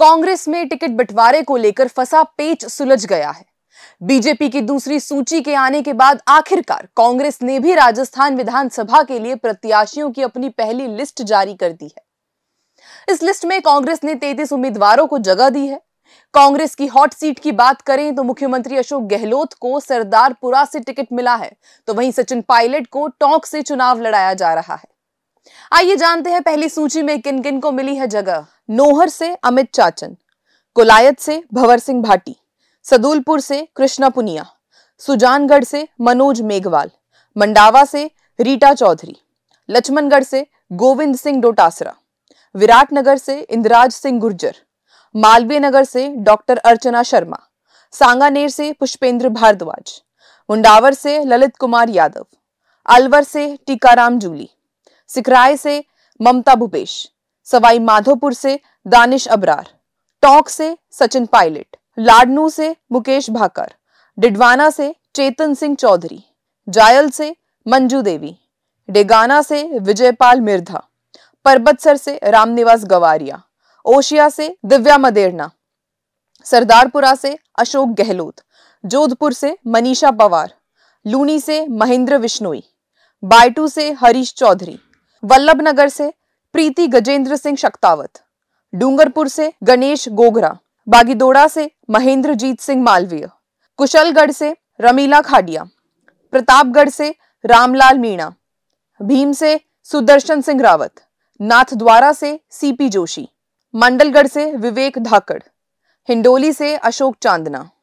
कांग्रेस में टिकट बंटवारे को लेकर फंसा पेच सुलझ गया है बीजेपी की दूसरी सूची के आने के बाद आखिरकार कांग्रेस ने भी राजस्थान विधानसभा के लिए प्रत्याशियों की अपनी पहली लिस्ट जारी कर दी है इस लिस्ट में कांग्रेस ने तैतीस उम्मीदवारों को जगह दी है कांग्रेस की हॉट सीट की बात करें तो मुख्यमंत्री अशोक गहलोत को सरदारपुरा से टिकट मिला है तो वहीं सचिन पायलट को टोंक से चुनाव लड़ाया जा रहा है आइए जानते हैं पहली सूची में किन किन को मिली है जगह नोहर से अमित चाचन कोलायत से भवर सिंह भाटी सदुलपुर से कृष्णा पुनिया सुजानगढ़ से मनोज मेघवाल मंडावा से रीटा चौधरी लक्ष्मणगढ़ से गोविंद सिंह डोटासरा विराटनगर से इंदिराज सिंह गुर्जर मालवीय नगर से डॉक्टर अर्चना शर्मा सांगानेर से पुष्पेंद्र भारद्वाज मुंडावर से ललित कुमार यादव अलवर से टीकाराम जूली सिकराय से ममता भूपेश सवाई माधोपुर से दानिश अबरार टोंक से सचिन पायलट लाडनू से मुकेश भाकर डिडवाना से चेतन सिंह चौधरी जायल से मंजू देवी डेगाना से विजयपाल मिर्धा परबतसर से रामनिवास गवारिया ओशिया से दिव्या मदेरना सरदारपुरा से अशोक गहलोत जोधपुर से मनीषा पवार लूनी से महेंद्र विश्नोई बायटू से हरीश चौधरी वल्लभनगर से प्रीति गजेंद्र सिंह शक्तावत डूंगरपुर से गणेश गोगरा बागीदोड़ा से महेंद्रजीत सिंह मालवीय कुशलगढ़ से रमीला खाडिया प्रतापगढ़ से रामलाल मीणा भीम से सुदर्शन सिंह रावत नाथद्वारा से सीपी जोशी मंडलगढ़ से विवेक धाकड़ हिंडोली से अशोक चांदना